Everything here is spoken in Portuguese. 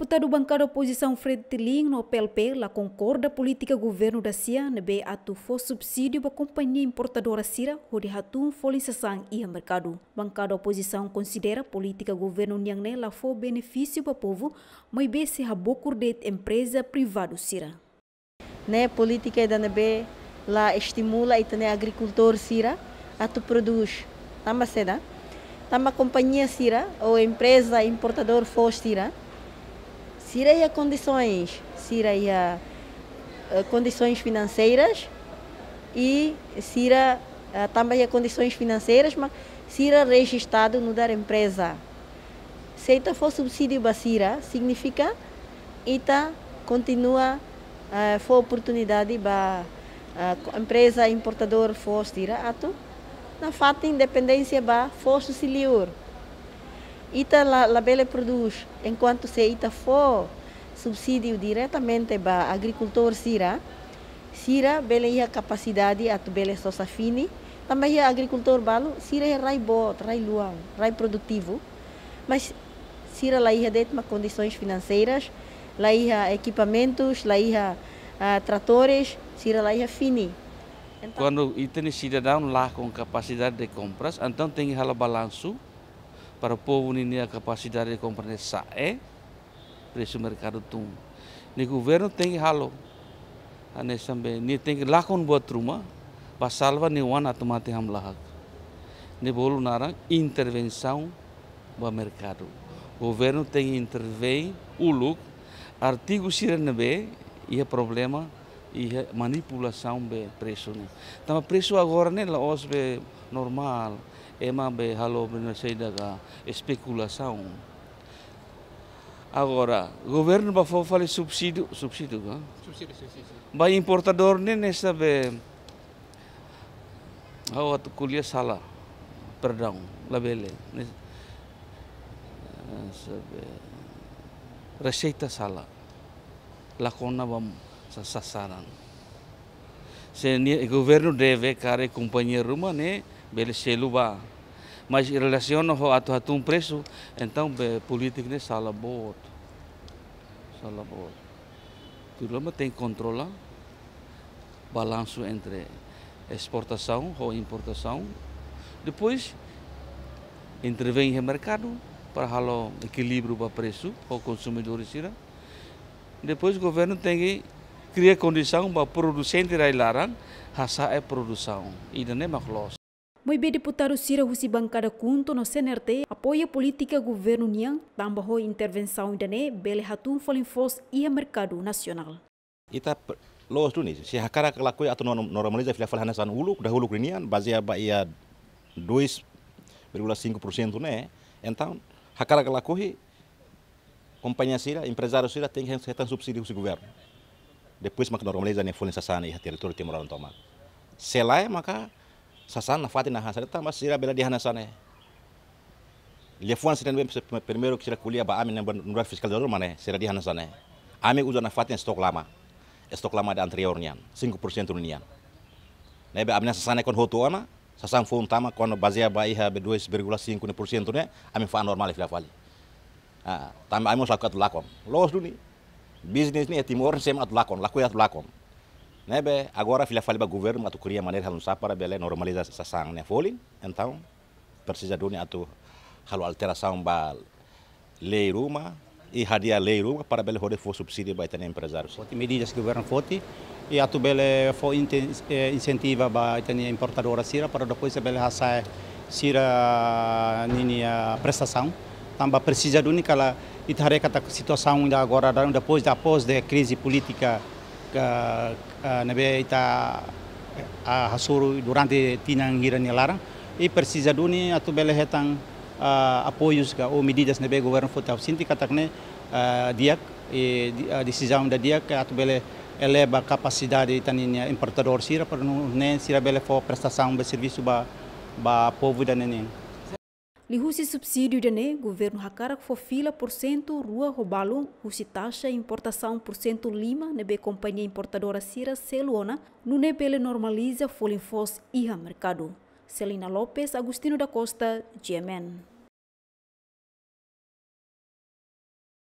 Deputado bancário oposição Fred no PLP, la concorda política governo da CIA, nebe atu for subsídio para companhia importadora Sira, onde hatun foi incessant e mercado. Bancário oposição considera política governo Niangne la for benefício para povo, mas be se rabokur de empresa privada Sira. Né, política da nebe la estimula e tane agricultor Sira, atu produz, tamba seda, tamba companhia Sira, ou empresa importador for Sira, Cirei a condições, cirei a, condições financeiras e sira ah, também a condições financeiras, mas sira registrado no dar empresa. Seita então for subsídio basira, significa ita então continua uh, for oportunidade para a ah, empresa importador for tira ato na fato independência ba for auxiliar Ita la, la bela produz, enquanto se ita for subsídio diretamente para agricultor Sira, Sira bela ia capacidade a tu bela sosa fini, também ia agricultor balo, Sira é rai bot, rai luang, rai produtivo, mas Sira lá ia detma condições financeiras, lá ia equipamentos, lá ia uh, tratores, Sira lá ia fini. Então, Quando tem cidadão lá com capacidade de compras, então tem o balanço, para o povo não a capacidade de compreender sa é preço mercado tum. O governo tem que ralo. Anes ah, também, nem tem que lá com boa truma, para salvar nenhum automático hamlahak. Nem bolo nara intervenção do mercado. O governo tem que intervir o look, artigo sirene e é problema e é manipulação do preço. Né? Então, o preço agora não é normal ema be halo benaseida da especulação. Agora, governo ba fale subsídio, subsídio, ga? Subsídio, subsídio. Ba importador nem nessa be hawa ah, colia sala perdão, labele. Receita sala. Lacona vamos sassaran. Se o governo deve care companhia rumane, né? bele seluba. Mas relaciona ato atu um preso, então be político ne né, sala bot. Sala bot. Tudo tem controla né? balanço entre exportação ou importação. Depois intervém o mercado para halo equilíbrio para preço ou consumidor Depois o governo tem que criar condição para produzente né? railaran hasa é produção. E não é mais Moibe deputado Cira Husi bancada kunto no CNRT apoia política governo Niang tambah ho intervenção dane bele hatun falin fos ia mercado nasional. Ita loas tu ni si hakara kelakui atau normaliza filia falhana san hulu dah hulu krinian bazia ba ia 2,5% né então hakara kelakui companhia Cira empresário Cira tem que retar subsídio do governo depois maka normaliza ne falin sasana ia território timoral tomar selai maka Sassana, Fátima Hassan, tá, mas será bela de Hanassan. Ele foi antes de primeiro que será colher amin no lugar fiscal da Roma, né? Será de Hanassan. Amin na Fátima stok lama. Eh, stok lama da antriornian, 5% unian. Né, nah, amin sasane kon hoto ana, Sassan foi tama kon baseia baia be 2,5%, né? Eh, amin fa normal eh, fila fali. Ah, tam amin sakat lakon. Los duni. Bisnis ni ya, timor sem at lakon, laku ya lakon. Nebe, agora filha falha para o governo, mas cria maneira não sabe para bela normalizar essa sangue, né? Folha, então precisa de uma né, alteração para lei ruma e radia lei ruma para bela poder for subsídio para ter empresários. Fote medidas que o governo fote e a tu bela for eh, incentiva para ter né, importadora sira para depois a bela raça sira ninia né, prestação. Tamba então, precisa de única lá itareca tarefa da situação ainda agora depois da pós da crise política nebe ita hasuru durante tinangira nilara ya e precisa duni atu bele hetang apoyus ga ou medidas nebe governo fotal sinti katakne diak e a decisão da diak atu bele eleva a capacidade itaninia importador sira para não nem sira bele for prestação de serviço ba ba povo da neném Lihusi subsídio de né, governo Hakarak for fila por cento rua roubalo, husi taxa importação por cento lima, nebe companhia importadora Sira Celuona, no nebele normaliza folinfos iha mercado. Celina Lopes, Agustino da Costa, GMN.